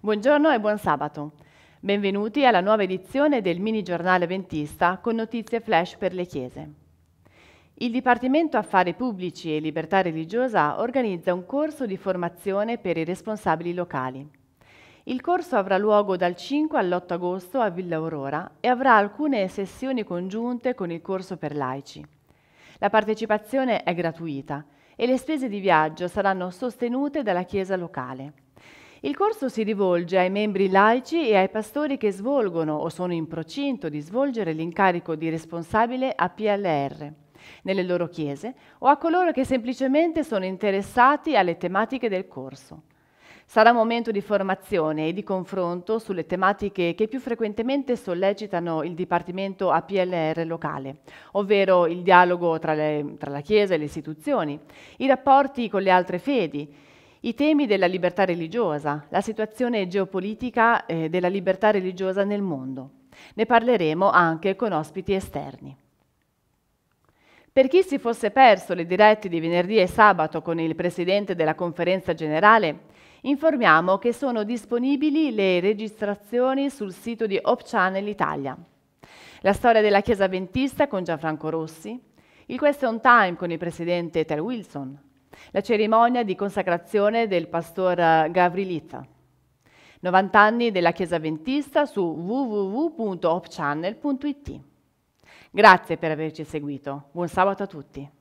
Buongiorno e buon sabato. Benvenuti alla nuova edizione del mini giornale ventista con notizie flash per le chiese. Il Dipartimento Affari Pubblici e Libertà Religiosa organizza un corso di formazione per i responsabili locali. Il corso avrà luogo dal 5 all'8 agosto a Villa Aurora e avrà alcune sessioni congiunte con il corso per laici. La partecipazione è gratuita e le spese di viaggio saranno sostenute dalla Chiesa locale. Il corso si rivolge ai membri laici e ai pastori che svolgono o sono in procinto di svolgere l'incarico di responsabile a PLR nelle loro chiese o a coloro che semplicemente sono interessati alle tematiche del corso. Sarà un momento di formazione e di confronto sulle tematiche che più frequentemente sollecitano il Dipartimento APLR locale, ovvero il dialogo tra, le, tra la Chiesa e le istituzioni, i rapporti con le altre fedi, i temi della libertà religiosa, la situazione geopolitica eh, della libertà religiosa nel mondo. Ne parleremo anche con ospiti esterni. Per chi si fosse perso le dirette di venerdì e sabato con il Presidente della Conferenza Generale, informiamo che sono disponibili le registrazioni sul sito di OpChannel Italia. La storia della Chiesa Adventista con Gianfranco Rossi, il Question Time con il Presidente Tel Wilson, la cerimonia di consacrazione del pastor Gavrilita. 90 anni della Chiesa Adventista su www.opchannel.it. Grazie per averci seguito. Buon sabato a tutti.